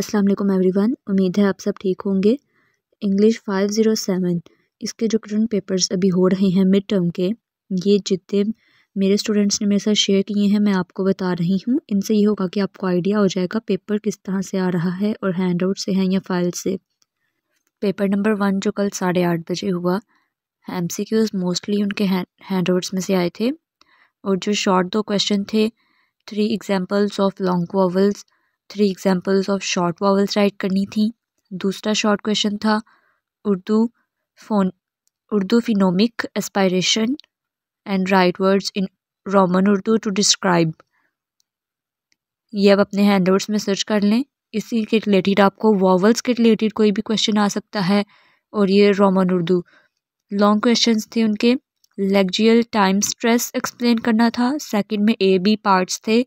अस्सलाम वालेकुम एवरीवन उम्मीद है आप सब ठीक होंगे इंग्लिश फाइव ज़ीरो सेवन इसके जो करंट पेपर्स अभी हो रहे हैं मिड टर्म के ये जितने मेरे स्टूडेंट्स ने मेरे साथ शेयर किए हैं मैं आपको बता रही हूँ इनसे ये होगा कि आपको आइडिया हो जाएगा पेपर किस तरह से आ रहा है और हैंड आउट से है या फाइल से पेपर नंबर वन जो कल साढ़े आठ बजे हुआ एम सी क्यूज़ मोस्टली उनके हैंड आउट्स में से आए थे और जो शॉर्ट दो क्वेश्चन थे three examples of long vowels three examples of short vowels write करनी थी दूसरा शॉर्ट क्वेश्चन था Urdu phone Urdu phonemic aspiration and write words in Roman Urdu to describe ये अब अपने हैंड आउट्स में सर्च कर लें इसी के रिलेटेड आपको वॉवल्स के रिलेटेड कोई भी क्वेश्चन आ सकता है और ये रोमन उर्दू लॉन्ग क्वेश्चन थे उनके लेग्जियल टाइम स्ट्रेस एक्सप्लेन करना था सेकेंड में ए बी पार्ट्स थे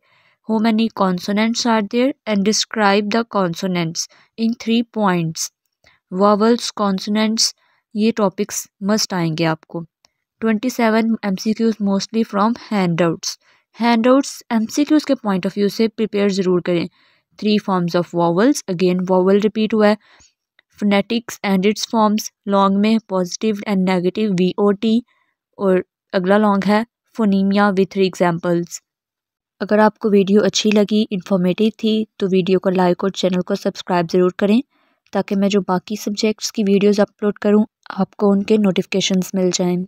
how many consonants are there and describe the consonants in three points vowels consonants ये टॉपिक्स मस्ट आएंगे आपको twenty seven M C Qs mostly from handouts handouts M C Qs के point of view से prepare ज़रूर करें three forms of vowels again vowel repeat हुआ है phonetics and its forms long में positive and negative V O T और अगला long है फोनीमिया विथ थ्री एग्जाम्पल्स अगर आपको वीडियो अच्छी लगी इन्फॉर्मेटिव थी तो वीडियो को लाइक और चैनल को सब्सक्राइब ज़रूर करें ताकि मैं जो बाकी सब्जेक्ट्स की वीडियोस अपलोड करूं आपको उनके नोटिफिकेशंस मिल जाएं